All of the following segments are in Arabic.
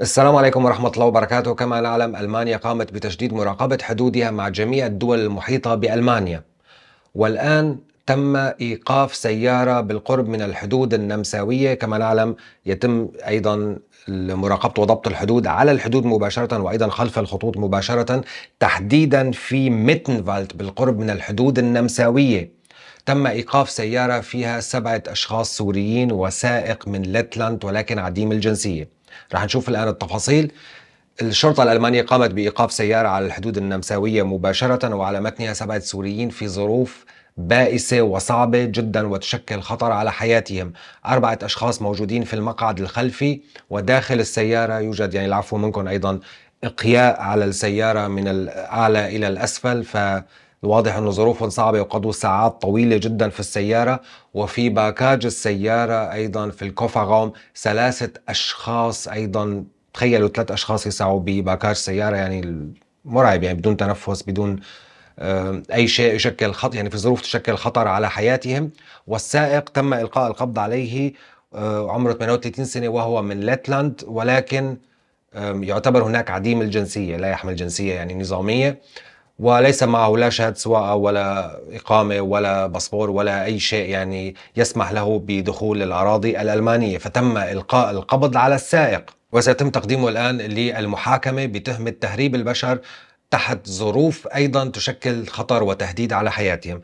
السلام عليكم ورحمة الله وبركاته كما نعلم ألمانيا قامت بتشديد مراقبة حدودها مع جميع الدول المحيطة بألمانيا والآن تم إيقاف سيارة بالقرب من الحدود النمساوية كما نعلم يتم أيضا مراقبة وضبط الحدود على الحدود مباشرة وأيضا خلف الخطوط مباشرة تحديدا في ميتنفالت بالقرب من الحدود النمساوية تم إيقاف سيارة فيها سبعة أشخاص سوريين وسائق من لتلاند ولكن عديم الجنسية رح نشوف الآن التفاصيل الشرطة الألمانية قامت بإيقاف سيارة على الحدود النمساوية مباشرة وعلى متنها سبعة سوريين في ظروف بائسة وصعبة جدا وتشكل خطر على حياتهم أربعة أشخاص موجودين في المقعد الخلفي وداخل السيارة يوجد يعني العفو منكم أيضا إقياء على السيارة من الأعلى إلى الأسفل ف الواضح انه ظروفهم صعبه وقضوا ساعات طويله جدا في السياره وفي باكاج السياره ايضا في الكوفاغوم ثلاثه اشخاص ايضا تخيلوا ثلاث اشخاص يسعوا بباكاج سياره يعني مرعب يعني بدون تنفس بدون آه، اي شيء يشكل خطر يعني في ظروف تشكل خطر على حياتهم والسائق تم القاء القبض عليه آه، عمره 38 سنه وهو من لاتلاند ولكن يعتبر هناك عديم الجنسيه لا يحمل جنسيه يعني نظاميه وليس معه لا شهادة سواقة ولا إقامة ولا باسبور ولا أي شيء يعني يسمح له بدخول الأراضي الألمانية فتم إلقاء القبض على السائق وسيتم تقديمه الآن للمحاكمة بتهمة تهريب البشر تحت ظروف أيضا تشكل خطر وتهديد على حياتهم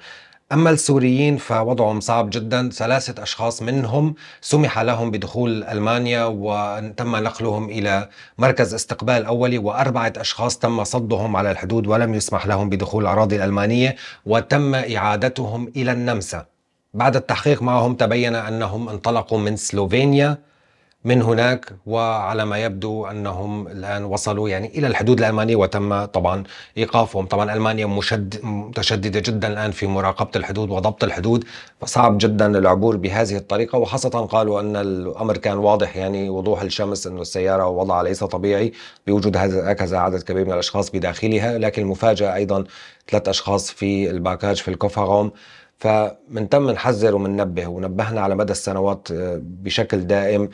أما السوريين فوضعهم صعب جدا ثلاثة أشخاص منهم سمح لهم بدخول ألمانيا وتم نقلهم إلى مركز استقبال أولي وأربعة أشخاص تم صدهم على الحدود ولم يسمح لهم بدخول الأراضي الألمانية وتم إعادتهم إلى النمسا بعد التحقيق معهم تبين أنهم انطلقوا من سلوفينيا من هناك وعلى ما يبدو انهم الان وصلوا يعني الى الحدود الالمانيه وتم طبعا ايقافهم، طبعا المانيا مشد متشدده جدا الان في مراقبه الحدود وضبط الحدود فصعب جدا العبور بهذه الطريقه وخاصه قالوا ان الامر كان واضح يعني وضوح الشمس انه السياره وضعها ليس طبيعي بوجود هكذا عدد كبير من الاشخاص بداخلها، لكن المفاجاه ايضا ثلاث اشخاص في الباكاج في الكوفاغوم فمن تم نحذر وننبه ونبهنا على مدى السنوات آه، بشكل دائم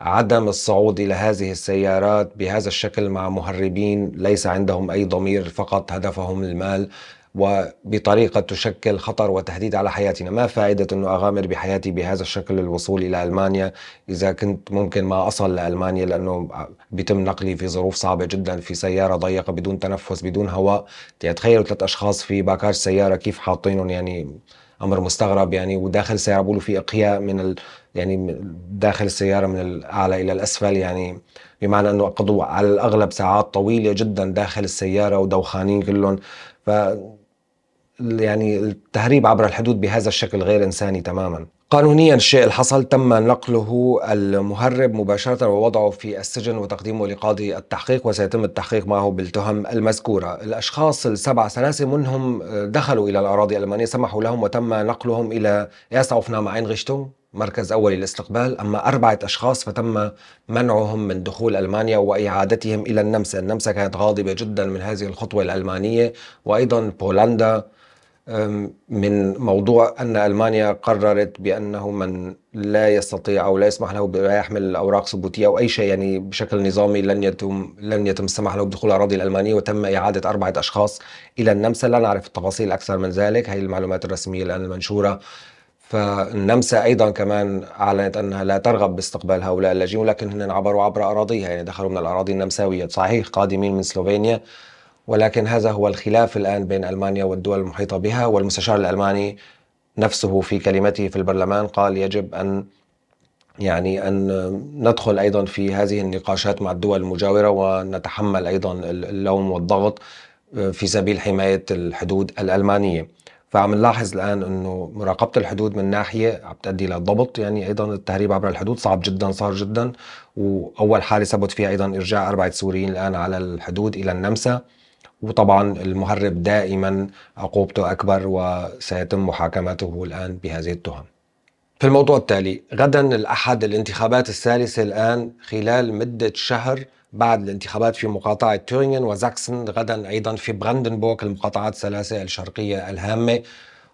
عدم الصعود الى هذه السيارات بهذا الشكل مع مهربين ليس عندهم اي ضمير فقط هدفهم المال وبطريقه تشكل خطر وتهديد على حياتنا، ما فائده انه اغامر بحياتي بهذا الشكل الوصول الى المانيا اذا كنت ممكن ما اصل لالمانيا لانه بيتم نقلي في ظروف صعبه جدا في سياره ضيقه بدون تنفس بدون هواء، تخيلوا ثلاث اشخاص في باكاج سياره كيف حاطينهم يعني امر مستغرب يعني وداخل السياره بيقولوا في اقياء من ال... يعني داخل السياره من الاعلى الى الاسفل يعني بمعنى انه قضوا على الاغلب ساعات طويله جدا داخل السياره ودوخانين كلهم ف يعني التهريب عبر الحدود بهذا الشكل غير انساني تماما. قانونيا الشيء اللي حصل تم نقله المهرب مباشرة ووضعه في السجن وتقديمه لقاضي التحقيق وسيتم التحقيق معه بالتهم المذكورة الأشخاص السبعة سلاسة منهم آه، دخلوا إلى الأراضي الألمانية سمحوا لهم وتم نقلهم إلى ياس أوفنام غشتو مركز أولي للاستقبال أما أربعة أشخاص فتم منعهم من دخول ألمانيا وإعادتهم إلى النمسا النمسا كانت غاضبة جدا من هذه الخطوة الألمانية وأيضا بولندا من موضوع أن ألمانيا قررت بأنه من لا يستطيع أو لا يسمح له بأن يحمل أوراق ثبوتية أو أي شيء يعني بشكل نظامي لن يتم لن يتم السماح له بدخول الأراضي الألمانية وتم إعادة أربعة أشخاص إلى النمسا لا نعرف التفاصيل أكثر من ذلك هي المعلومات الرسمية الآن المنشورة فالنمسا ايضا كمان اعلنت انها لا ترغب باستقبال هؤلاء اللاجئين ولكن هن عبروا عبر اراضيها يعني دخلوا من الاراضي النمساويه صحيح قادمين من سلوفينيا ولكن هذا هو الخلاف الآن بين ألمانيا والدول المحيطة بها والمستشار الألماني نفسه في كلمته في البرلمان قال يجب أن يعني أن ندخل أيضا في هذه النقاشات مع الدول المجاورة ونتحمل أيضا اللوم والضغط آه، في سبيل حماية الحدود الألمانية فعم نلاحظ الآن أنه مراقبة الحدود من ناحية عم تؤدي للضبط يعني أيضا التهريب عبر الحدود صعب جدا صار جدا وأول حالة ثبت فيها أيضا إرجاع أربعة سوريين الآن على الحدود إلى النمسا وطبعا المهرب دائما عقوبته أكبر وسيتم محاكمته الآن بهذه التهم في الموضوع التالي غدا الأحد الانتخابات الثالثة الآن خلال مدة شهر بعد الانتخابات في مقاطعة تورينغن وزاكسن غدا أيضا في براندنبورغ المقاطعات الثلاثة الشرقية الهامة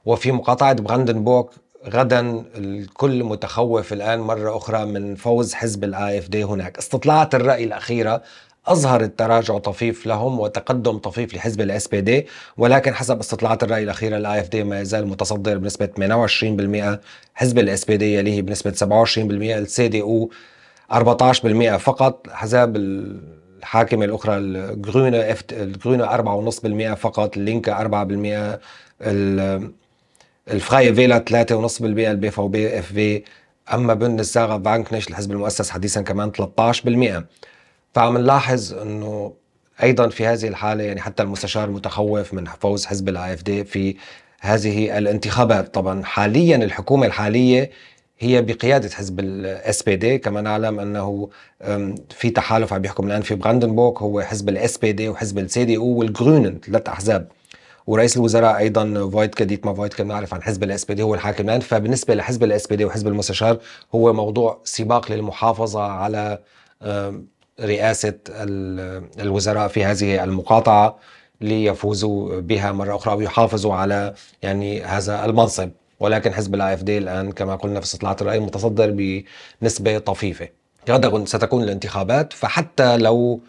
وفي مقاطعة براندنبورغ غدا الكل متخوف الآن مرة أخرى من فوز حزب الاي اف دي هناك استطلاعات الرأي الأخيرة أظهرت تراجع طفيف لهم وتقدم طفيف لحزب الاس بي دي ولكن حسب استطلاعات الرأي الأخيرة الاي اف دي ما يزال متصدر بنسبة 28% حزب الاس بي دي يليه بنسبة 27% السي دي او 14% فقط حزب الحاكمة الأخرى الجرونة الجرونة 4.5% فقط اللينكا 4% الفراي فيلا 3.5% البي اف بي اف في اما بندس زاغا فانكنش الحزب المؤسس حديثا كمان 13% فعم نلاحظ انه ايضا في هذه الحاله يعني حتى المستشار المتخوف من فوز حزب الاي اف دي في هذه الانتخابات طبعا حاليا الحكومه الحاليه هي بقيادة حزب الاس بي دي كما نعلم انه في تحالف عم يحكم الان في براندنبورغ هو حزب الاس بي دي وحزب السي دي او والجرونن ثلاث احزاب ورئيس الوزراء ايضا فويتكا ديتما فويتكا بنعرف عن حزب الاس بي دي هو الحاكم الان فبالنسبه لحزب الاس بي دي وحزب المستشار هو موضوع سباق للمحافظه على رئاسة الوزراء في هذه المقاطعة ليفوزوا بها مرة أخرى ويحافظوا على يعني هذا المنصب ولكن حزب الاي دي الآن كما قلنا في استطلاعات الرأي متصدر بنسبة طفيفة غدا ستكون الانتخابات فحتى لو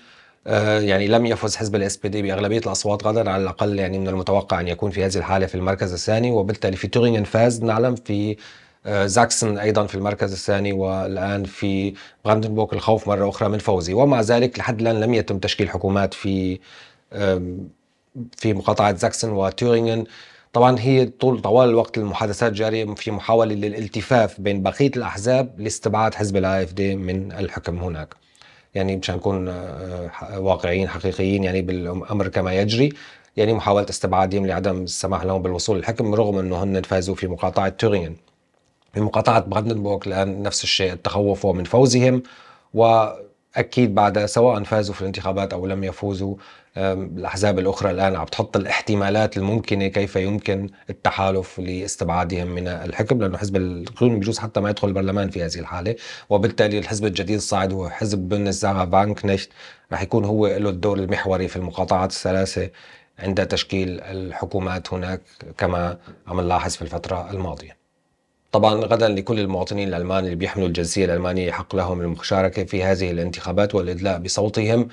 آه، يعني لم يفز حزب الاس بي دي باغلبيه الاصوات غدا على الاقل يعني من المتوقع ان يكون في هذه الحاله في المركز الثاني وبالتالي في تورينغن فاز نعلم في آه، زاكسن ايضا في المركز الثاني والان في براندنبورغ الخوف مره اخرى من فوزي ومع ذلك لحد الان لم يتم تشكيل حكومات في في مقاطعه زاكسن وتورينغن طبعا هي طول طوال الوقت المحادثات جاريه في محاوله للالتفاف بين بقيه الاحزاب لاستبعاد حزب الاي اف دي من الحكم هناك. يعني مشان نكون آه، آه، واقعيين حقيقيين يعني بالامر كما يجري يعني محاوله استبعادهم لعدم السماح لهم بالوصول للحكم رغم انه هن فازوا في مقاطعه تورينغن. بمقاطعه براندنبورغ لأن نفس الشيء التخوف هو من فوزهم وأكيد بعد سواء فازوا في الانتخابات أو لم يفوزوا الأحزاب الأخرى الآن عم تحط الاحتمالات الممكنة كيف يمكن التحالف لاستبعادهم من الحكم لأنه حزب القانون بجوز حتى ما يدخل البرلمان في هذه الحالة وبالتالي الحزب الجديد الصاعد هو حزب بن بانك نشت رح يكون هو له الدور المحوري في المقاطعات الثلاثة عند تشكيل الحكومات هناك كما عم نلاحظ في الفترة الماضية طبعا غدا لكل المواطنين الألمان اللي بيحملوا الجنسية الألمانية يحق لهم المشاركة في هذه الانتخابات والإدلاء بصوتهم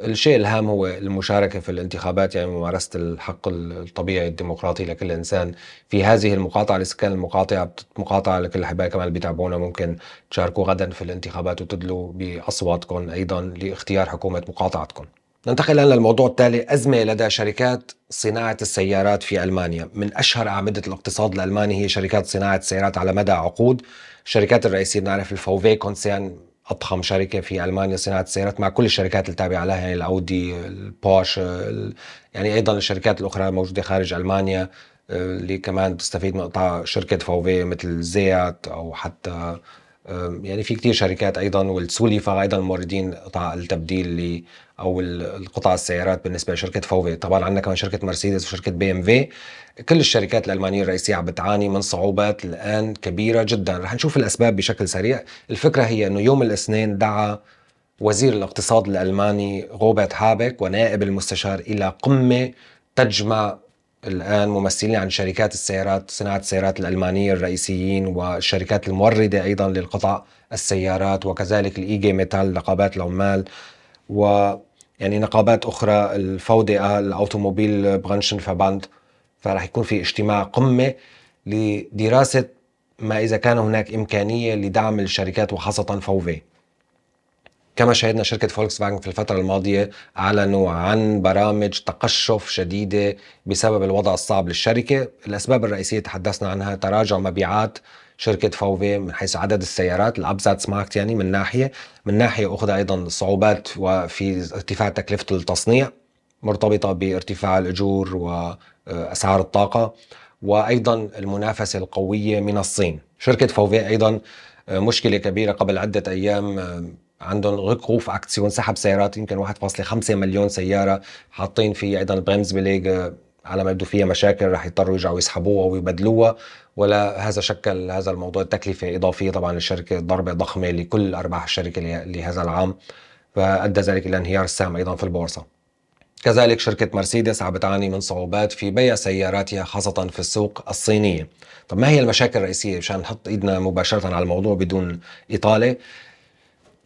الشيء الهام هو المشاركة في الانتخابات يعني ممارسة الحق الطبيعي الديمقراطي لكل إنسان في هذه المقاطعة لسكان المقاطعة مقاطعة لكل الأحباء كمان اللي بيتابعونا ممكن تشاركوا غدا في الانتخابات وتدلوا بأصواتكم أيضا لاختيار حكومة مقاطعتكم ننتقل الآن للموضوع التالي أزمة لدى شركات صناعة السيارات في ألمانيا من أشهر أعمدة الاقتصاد الألماني هي شركات صناعة السيارات على مدى عقود الشركات الرئيسية بنعرف الفوفي كونسيرن أضخم شركة في ألمانيا صناعة السيارات مع كل الشركات التابعة لها يعني الأودي البوش يعني أيضا الشركات الأخرى الموجودة خارج ألمانيا آه، اللي كمان بتستفيد من قطاع شركة فوفي مثل زيات أو حتى يعني في كثير شركات ايضا والسوليفا ايضا موردين قطع التبديل اللي او القطع السيارات بالنسبه لشركه فوفي طبعا عندنا كمان شركه مرسيدس وشركه بي ام في كل الشركات الالمانيه الرئيسيه عم بتعاني من صعوبات الان كبيره جدا رح نشوف الاسباب بشكل سريع الفكره هي انه يوم الاثنين دعا وزير الاقتصاد الالماني روبرت هابك ونائب المستشار الى قمه تجمع الآن ممثلين عن شركات السيارات صناعة السيارات الألمانية الرئيسيين والشركات الموردة أيضا للقطع السيارات وكذلك الإيجي ميتال نقابات العمال و يعني نقابات أخرى الفوضئة الأوتوموبيل برانشن فباند فرح يكون في اجتماع قمة لدراسة ما إذا كان هناك إمكانية لدعم الشركات وخاصة فوفي كما شاهدنا شركة فولكس فاجن في الفترة الماضية أعلنوا عن برامج تقشف شديدة بسبب الوضع الصعب للشركة الأسباب الرئيسية تحدثنا عنها تراجع مبيعات شركة فوفي من حيث عدد السيارات الأبزات ماركت يعني من ناحية من ناحية أخرى أيضا صعوبات وفي ارتفاع تكلفة التصنيع مرتبطة بارتفاع الأجور وأسعار الطاقة وأيضا المنافسة القوية من الصين شركة فوفي أيضا مشكلة كبيرة قبل عدة أيام عندهم ركوف اكسيون سحب سيارات يمكن 1.5 مليون سياره حاطين في ايضا بريمز بليج آه، على ما يبدو فيها مشاكل رح يضطروا يرجعوا يسحبوها ويبدلوها ولا هذا شكل هذا الموضوع تكلفه اضافيه طبعا للشركه ضربه ضخمه لكل ارباح الشركه لهذا العام فادى ذلك الى انهيار السهم ايضا في البورصه. كذلك شركة مرسيدس عم بتعاني من صعوبات في بيع سياراتها خاصة في السوق الصينية طب ما هي المشاكل الرئيسية مشان نحط إيدنا مباشرة على الموضوع بدون إطالة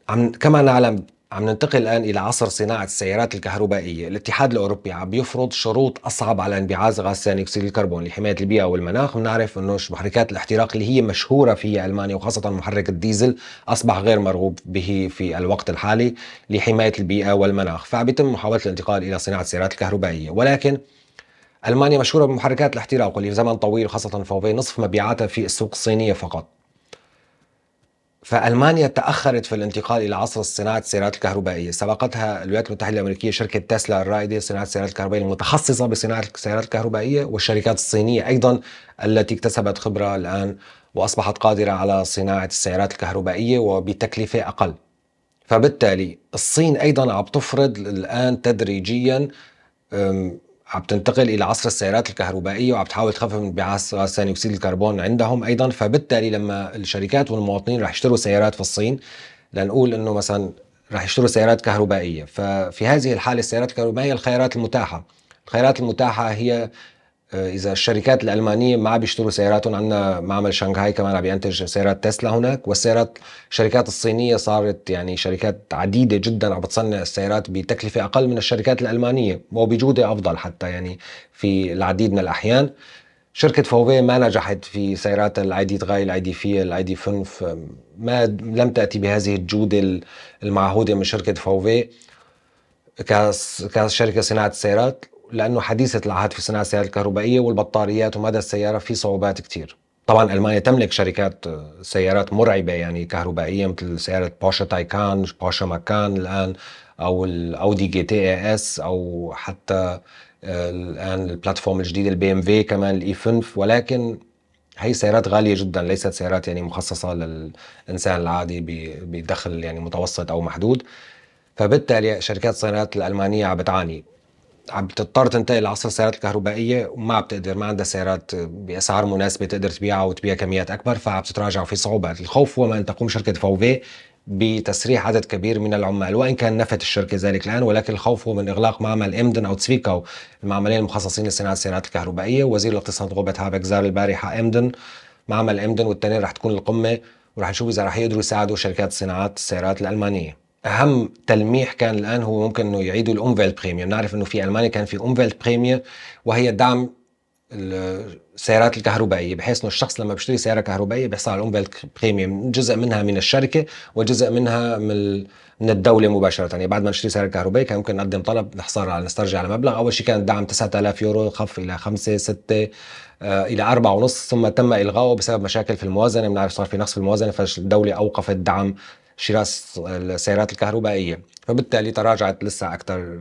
عم كما نعلم عم ننتقل الآن إلى عصر صناعة السيارات الكهربائية الاتحاد الأوروبي عم بيفرض شروط أصعب على انبعاث غاز ثاني أكسيد الكربون لحماية البيئة والمناخ بنعرف أنه محركات الاحتراق اللي هي مشهورة في ألمانيا وخاصة محرك الديزل أصبح غير مرغوب به في الوقت الحالي لحماية البيئة والمناخ فعم يتم محاولة الانتقال إلى صناعة السيارات الكهربائية ولكن المانيا مشهوره بمحركات الاحتراق واللي زمن طويل خاصه فوق نصف مبيعاتها في السوق الصينيه فقط فألمانيا تأخرت في الانتقال إلى عصر صناعة السيارات الكهربائية سبقتها الولايات المتحدة الأمريكية شركة تسلا الرائدة صناعة السيارات الكهربائية المتخصصة بصناعة السيارات الكهربائية والشركات الصينية أيضا التي اكتسبت خبرة الآن وأصبحت قادرة على صناعة السيارات الكهربائية وبتكلفة أقل فبالتالي الصين أيضا عم تفرض الآن تدريجيا عم تنتقل الى عصر السيارات الكهربائيه وعم تحاول تخفف من انبعاث غاز ثاني اكسيد الكربون عندهم ايضا فبالتالي لما الشركات والمواطنين رح يشتروا سيارات في الصين لنقول انه مثلا رح يشتروا سيارات كهربائيه ففي هذه الحاله السيارات الكهربائيه الخيارات المتاحه الخيارات المتاحه هي آه، اذا الشركات الالمانيه ما عم بيشتروا سياراتهم عندنا معمل شنغهاي كمان عم بينتج سيارات تسلا هناك والسيارات الشركات الصينيه صارت يعني شركات عديده جدا عم بتصنع السيارات بتكلفه اقل من الشركات الالمانيه وبجوده افضل حتى يعني في العديد من الاحيان شركة فوفي ما نجحت في سيارات الاي دي تغاي الاي دي في الاي دي فنف ما لم تأتي بهذه الجودة المعهودة من شركة فوفي كشركة صناعة السيارات لانه حديثه العهد في صناعه السيارات الكهربائيه والبطاريات ومدى السياره في صعوبات كثير طبعا المانيا تملك شركات آه، سيارات مرعبه يعني كهربائيه مثل سياره بوشا تايكان بوشا ماكان الان او الاودي جي تي اي اس او حتى آه، الان البلاتفورم الجديد البي ام في كمان الاي فنف ولكن هي سيارات غاليه جدا ليست سيارات يعني مخصصه للانسان العادي بدخل يعني متوسط او محدود فبالتالي شركات السيارات الالمانيه عم بتعاني عم بتضطر تنتقل لعصر السيارات الكهربائيه وما بتقدر ما عندها سيارات باسعار مناسبه تقدر تبيعها وتبيع كميات اكبر فعم تتراجع في صعوبه الخوف هو ما ان تقوم شركه فوفي بتسريح عدد كبير من العمال وان كان نفت الشركه ذلك الان ولكن الخوف هو من اغلاق معمل امدن او تسفيكاو المعملين المخصصين لصناعه السيارات الكهربائيه وزير الاقتصاد غوبت هابك زار البارحه امدن معمل امدن والثاني رح تكون القمه ورح نشوف اذا رح يقدروا يساعدوا شركات صناعات السيارات الالمانيه اهم تلميح كان الان هو ممكن انه يعيدوا الامفيل بريميا بنعرف انه في المانيا كان في امفيل بريميا وهي دعم السيارات الكهربائيه بحيث انه الشخص لما بيشتري سياره كهربائيه بيحصل على الامفيل بريميا جزء منها من الشركه وجزء منها من من الدوله مباشره يعني بعد ما نشتري سياره كهربائيه كان ممكن نقدم طلب نحصل على نسترجع على مبلغ اول شيء كان الدعم 9000 يورو خف الى 5 6 آه، الى 4 ونص ثم تم الغائه بسبب مشاكل في الموازنه بنعرف صار في نقص في الموازنه فالدوله اوقفت دعم شراء السيارات الكهربائيه فبالتالي تراجعت لسه اكثر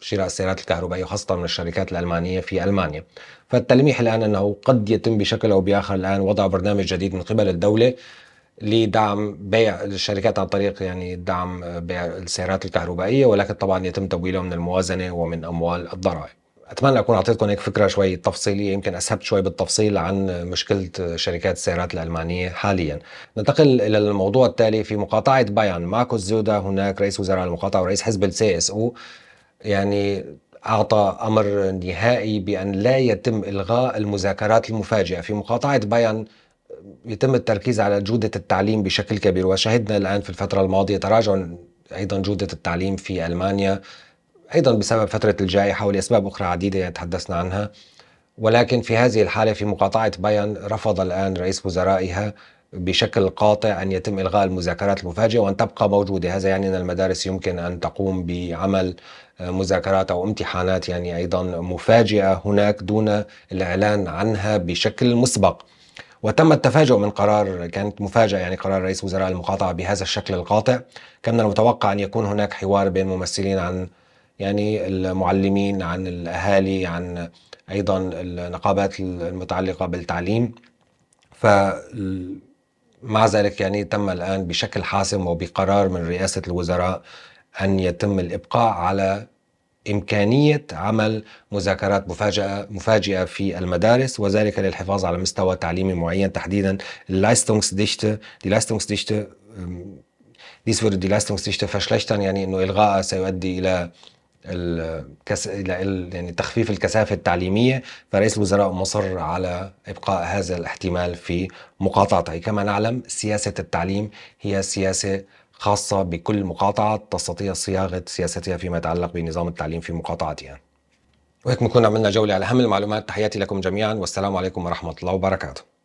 شراء السيارات الكهربائيه وخاصه من الشركات الالمانيه في المانيا. فالتلميح الان انه قد يتم بشكل او باخر الان وضع برنامج جديد من قبل الدوله لدعم بيع الشركات عن طريق يعني دعم بيع السيارات الكهربائيه ولكن طبعا يتم تمويله من الموازنه ومن اموال الضرائب. اتمنى اكون اعطيتكم هيك فكره شوي تفصيليه يمكن اسهبت شوي بالتفصيل عن مشكله شركات السيارات الالمانيه حاليا. ننتقل الى الموضوع التالي في مقاطعه بايان ماكو زودا هناك رئيس وزراء المقاطعه ورئيس حزب السي اس او يعني أعطى أمر نهائي بأن لا يتم إلغاء المذاكرات المفاجئة في مقاطعة بايان يتم التركيز على جودة التعليم بشكل كبير وشهدنا الآن في الفترة الماضية تراجع أيضا جودة التعليم في ألمانيا أيضا بسبب فترة الجائحة ولأسباب أخرى عديدة تحدثنا عنها ولكن في هذه الحالة في مقاطعة بايرن رفض الآن رئيس وزرائها بشكل قاطع أن يتم إلغاء المذاكرات المفاجئة وأن تبقى موجودة هذا يعني أن المدارس يمكن أن تقوم بعمل آه، مذاكرات أو امتحانات يعني أيضا مفاجئة هناك دون الإعلان عنها بشكل مسبق وتم التفاجؤ من قرار كانت مفاجأة يعني قرار رئيس وزراء المقاطعة بهذا الشكل القاطع كان المتوقع أن يكون هناك حوار بين ممثلين عن يعني المعلمين عن الاهالي عن ايضا النقابات المتعلقه بالتعليم ف مع ذلك يعني تم الان بشكل حاسم وبقرار من رئاسه الوزراء ان يتم الابقاء على إمكانية عمل مذاكرات مفاجأة مفاجئة في المدارس وذلك للحفاظ على مستوى تعليمي معين تحديدا اللايستونغسديشته دي لايستونغسديشته ديس فور دي Leistungsdichte فشلشتن ähm، يعني انه الغاءها سيؤدي الى الكس... يعني تخفيف الكثافة التعليمية فرئيس الوزراء مصر على إبقاء هذا الاحتمال في مقاطعته كما نعلم سياسة التعليم هي سياسة خاصة بكل مقاطعة تستطيع صياغة سياستها فيما يتعلق بنظام التعليم في مقاطعتها وهيك بنكون عملنا جولة على أهم المعلومات تحياتي لكم جميعا والسلام عليكم ورحمة الله وبركاته